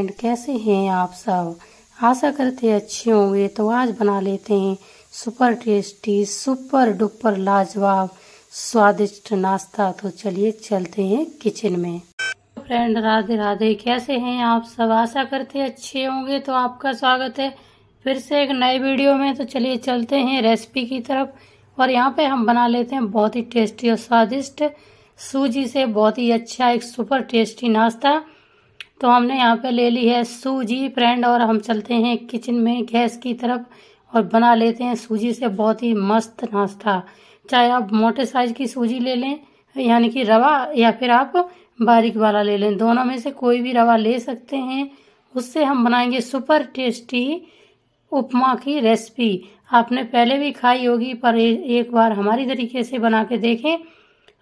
friend कैसे हैं आप सब आशा करते अच्छे होंगे तो आज बना लेते हैं सुपर टेस्टी सुपर डुपर लाजवाब स्वादिष्ट नाश्ता तो चलिए चलते हैं किचन में फ्रेंड राधे राधे कैसे हैं आप सब आशा करते अच्छे होंगे तो आपका स्वागत है फिर से एक नए वीडियो में तो चलिए चलते हैं रेसिपी की तरफ और यहाँ पे हम बना लेते हैं बहुत ही टेस्टी और स्वादिष्ट सूजी से बहुत ही अच्छा एक सुपर टेस्टी नाश्ता तो हमने यहाँ पे ले ली है सूजी फ्रेंड और हम चलते हैं किचन में गैस की तरफ और बना लेते हैं सूजी से बहुत ही मस्त नाश्ता चाहे आप मोटे साइज की सूजी ले लें यानी कि रवा या फिर आप बारीक वाला ले लें दोनों में से कोई भी रवा ले सकते हैं उससे हम बनाएंगे सुपर टेस्टी उपमा की रेसिपी आपने पहले भी खाई होगी पर एक बार हमारी तरीके से बना के देखें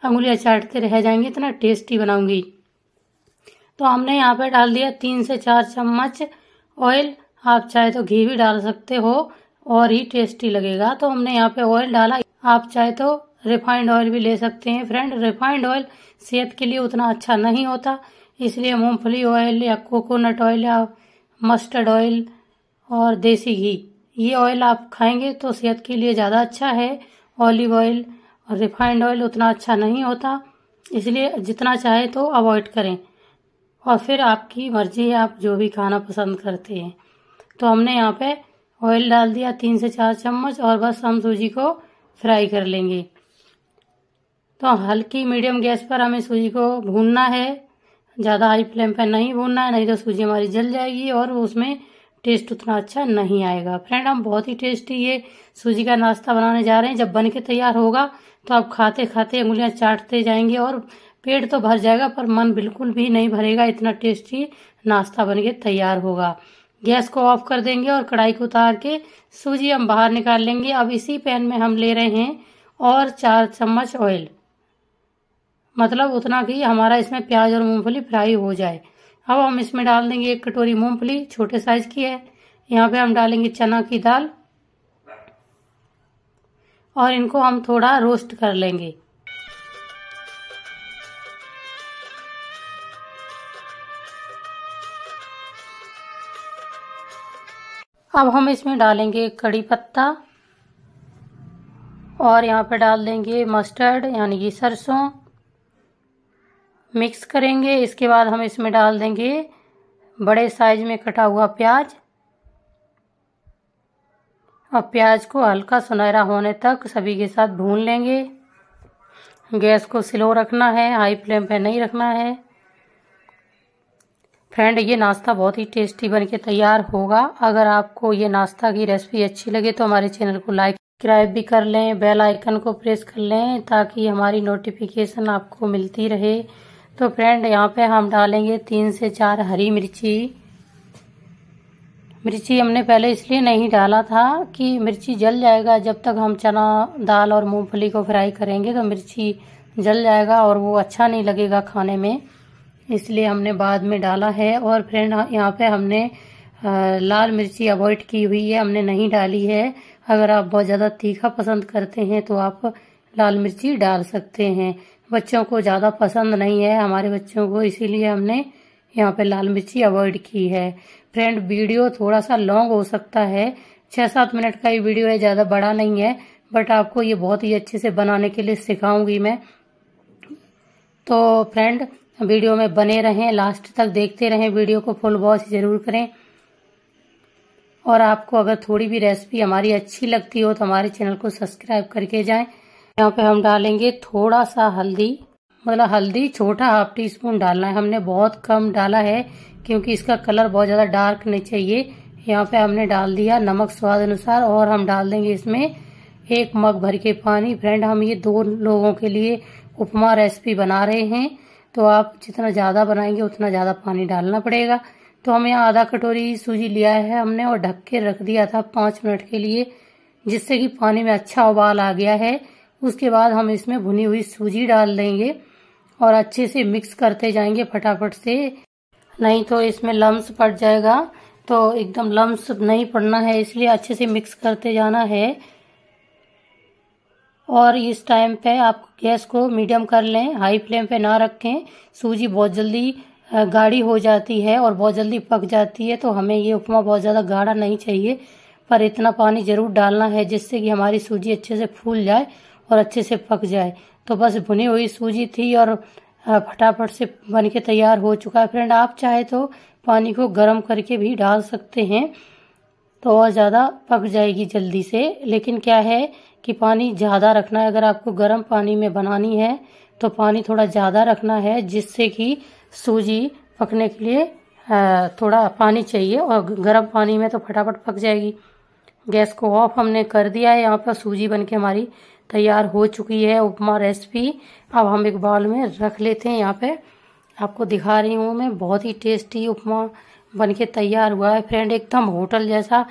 अंगुलियाँ चाटते रह जाएंगे इतना टेस्टी बनाऊंगी तो हमने यहाँ पे डाल दिया तीन से चार चम्मच ऑयल आप चाहे तो घी भी डाल सकते हो और ही टेस्टी लगेगा तो हमने यहाँ पे ऑयल डाला आप चाहे तो रिफाइंड ऑयल भी ले सकते हैं फ्रेंड रिफाइंड ऑयल सेहत के लिए उतना अच्छा नहीं होता इसलिए मूंगफली ऑयल या कोकोनट ऑयल या मस्टर्ड ऑयल और देसी घी ये ऑयल आप खाएंगे तो सेहत के लिए ज़्यादा अच्छा है ऑलिव ऑयल और रिफाइंड ऑयल उतना अच्छा नहीं होता इसलिए जितना चाहे तो अवॉइड करें और फिर आपकी मर्जी है आप जो भी खाना पसंद करते हैं तो हमने यहाँ पे ऑयल डाल दिया तीन से चार चम्मच और बस हम सूजी को फ्राई कर लेंगे तो हल्की मीडियम गैस पर हमें सूजी को भूनना है ज़्यादा हाई फ्लेम पर नहीं भूनना है नहीं तो सूजी हमारी जल जाएगी और उसमें टेस्ट उतना अच्छा नहीं आएगा फ्रेंड हम बहुत ही टेस्टी ये सूजी का नाश्ता बनाने जा रहे हैं जब बन के तैयार होगा तो आप खाते खाते उंगलियाँ चाटते जाएंगे और पेट तो भर जाएगा पर मन बिल्कुल भी नहीं भरेगा इतना टेस्टी नाश्ता बन के तैयार होगा गैस को ऑफ कर देंगे और कढ़ाई को उतार के सूजी हम बाहर निकाल लेंगे अब इसी पैन में हम ले रहे हैं और चार चम्मच ऑयल मतलब उतना कि हमारा इसमें प्याज और मूंगफली फ्राई हो जाए अब हम इसमें डाल देंगे एक कटोरी मूंगफली छोटे साइज की है यहाँ पे हम डालेंगे चना की दाल और इनको हम थोड़ा रोस्ट कर लेंगे अब हम इसमें डालेंगे कड़ी पत्ता और यहाँ पे डाल देंगे मस्टर्ड यानी कि सरसों मिक्स करेंगे इसके बाद हम इसमें डाल देंगे बड़े साइज में कटा हुआ प्याज और प्याज को हल्का सुनहरा होने तक सभी के साथ भून लेंगे गैस को स्लो रखना है हाई फ्लेम पे नहीं रखना है फ्रेंड ये नाश्ता बहुत ही टेस्टी बन के तैयार होगा अगर आपको ये नाश्ता की रेसिपी अच्छी लगे तो हमारे चैनल को लाइक सब्सक्राइब भी कर लें बेल आइकन को प्रेस कर लें ताकि हमारी नोटिफिकेशन आपको मिलती रहे तो फ्रेंड यहाँ पे हम डालेंगे तीन से चार हरी मिर्ची मिर्ची हमने पहले इसलिए नहीं डाला था कि मिर्ची जल जाएगा जब तक हम चना दाल और मूंगफली को फ्राई करेंगे तो मिर्ची जल जाएगा और वो अच्छा नहीं लगेगा खाने में इसलिए हमने बाद में डाला है और फ्रेंड यहाँ पे हमने लाल मिर्ची अवॉइड की हुई है हमने नहीं डाली है अगर आप बहुत ज़्यादा तीखा पसंद करते हैं तो आप लाल मिर्ची डाल सकते हैं बच्चों को ज़्यादा पसंद नहीं है हमारे बच्चों को इसीलिए हमने यहाँ पे लाल मिर्ची अवॉइड की है फ्रेंड वीडियो थोड़ा सा लॉन्ग हो सकता है छः सात मिनट का ये वीडियो है ज़्यादा बड़ा नहीं है बट आपको ये बहुत ही अच्छे से बनाने के लिए सिखाऊंगी मैं तो फ्रेंड वीडियो में बने रहें लास्ट तक देखते रहें वीडियो को फुल वॉच ज़रूर करें और आपको अगर थोड़ी भी रेसिपी हमारी अच्छी लगती हो तो हमारे चैनल को सब्सक्राइब करके जाएं यहाँ पे हम डालेंगे थोड़ा सा हल्दी मतलब हल्दी छोटा हाफ टी स्पून डालना है हमने बहुत कम डाला है क्योंकि इसका कलर बहुत ज़्यादा डार्क नहीं चाहिए यहाँ पे हमने डाल दिया नमक स्वाद अनुसार और हम डाल देंगे इसमें एक मग भर के पानी फ्रेंड हम ये दो लोगों के लिए उपमा रेसिपी बना रहे हैं तो आप जितना ज़्यादा बनाएंगे उतना ज़्यादा पानी डालना पड़ेगा तो हम यहाँ आधा कटोरी सूजी लिया है हमने और ढक के रख दिया था पाँच मिनट के लिए जिससे कि पानी में अच्छा उबाल आ गया है उसके बाद हम इसमें भुनी हुई सूजी डाल देंगे और अच्छे से मिक्स करते जाएंगे फटाफट से नहीं तो इसमें लम्स पड़ जाएगा तो एकदम लम्स नहीं पड़ना है इसलिए अच्छे से मिक्स करते जाना है और इस टाइम पे आप गैस को मीडियम कर लें हाई फ्लेम पे ना रखें सूजी बहुत जल्दी गाढ़ी हो जाती है और बहुत जल्दी पक जाती है तो हमें ये उपमा बहुत ज़्यादा गाढ़ा नहीं चाहिए पर इतना पानी ज़रूर डालना है जिससे कि हमारी सूजी अच्छे से फूल जाए और अच्छे से पक जाए तो बस भुनी हुई सूजी थी और फटाफट से बन के तैयार हो चुका है फ्रेंड आप चाहे तो पानी को गर्म करके भी डाल सकते हैं तो और ज़्यादा पक जाएगी जल्दी से लेकिन क्या है कि पानी ज़्यादा रखना है अगर आपको गर्म पानी में बनानी है तो पानी थोड़ा ज़्यादा रखना है जिससे कि सूजी पकने के लिए थोड़ा पानी चाहिए और गर्म पानी में तो फटाफट पक जाएगी गैस को ऑफ हमने कर दिया है यहाँ पर सूजी बनके हमारी तैयार हो चुकी है उपमा रेसिपी अब हम एक बाउल में रख लेते हैं यहाँ पे आपको दिखा रही हूँ मैं बहुत ही टेस्टी उपमा बनके तैयार हुआ है फ्रेंड एकदम होटल जैसा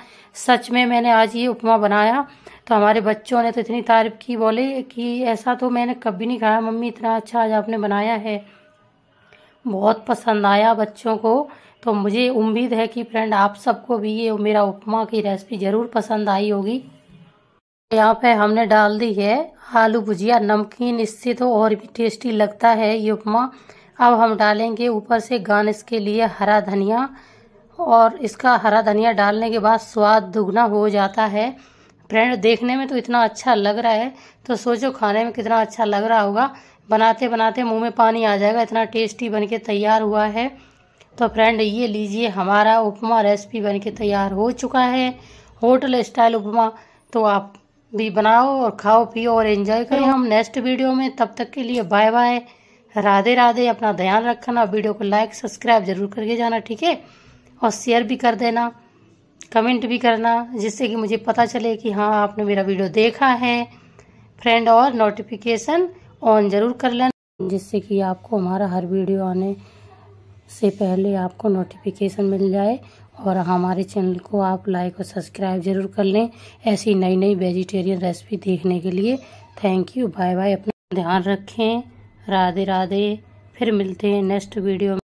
सच में मैंने आज ये उपमा बनाया तो हमारे बच्चों ने तो इतनी तारीफ की बोले कि ऐसा तो मैंने कभी नहीं खाया मम्मी इतना अच्छा आज आपने बनाया है बहुत पसंद आया बच्चों को तो मुझे उम्मीद है कि फ्रेंड आप सबको भी ये मेरा उपमा की रेसिपी ज़रूर पसंद आई होगी यहाँ पे हमने डाल दी है आलू भुजिया नमकीन इससे तो और भी टेस्टी लगता है ये उपमा अब हम डालेंगे ऊपर से गार्निश के लिए हरा धनिया और इसका हरा धनिया डालने के बाद स्वाद दुगना हो जाता है फ्रेंड देखने में तो इतना अच्छा लग रहा है तो सोचो खाने में कितना अच्छा लग रहा होगा बनाते बनाते मुंह में पानी आ जाएगा इतना टेस्टी बन के तैयार हुआ है तो फ्रेंड ये लीजिए हमारा उपमा रेसिपी बन के तैयार हो चुका है होटल स्टाइल उपमा तो आप भी बनाओ और खाओ पियो और एंजॉय करो तो- हम नेक्स्ट वीडियो में तब तक के लिए बाय बाय राधे राधे अपना ध्यान रखना वीडियो को लाइक सब्सक्राइब जरूर करके जाना ठीक है और शेयर भी कर देना कमेंट भी करना जिससे कि मुझे पता चले कि हाँ आपने मेरा वीडियो देखा है फ्रेंड और नोटिफिकेशन ऑन ज़रूर कर लेना जिससे कि आपको हमारा हर वीडियो आने से पहले आपको नोटिफिकेशन मिल जाए और हमारे चैनल को आप लाइक और सब्सक्राइब ज़रूर कर लें ऐसी नई नई वेजिटेरियन रेसिपी देखने के लिए थैंक यू बाय बाय अपना ध्यान रखें राधे राधे फिर मिलते हैं नेक्स्ट वीडियो में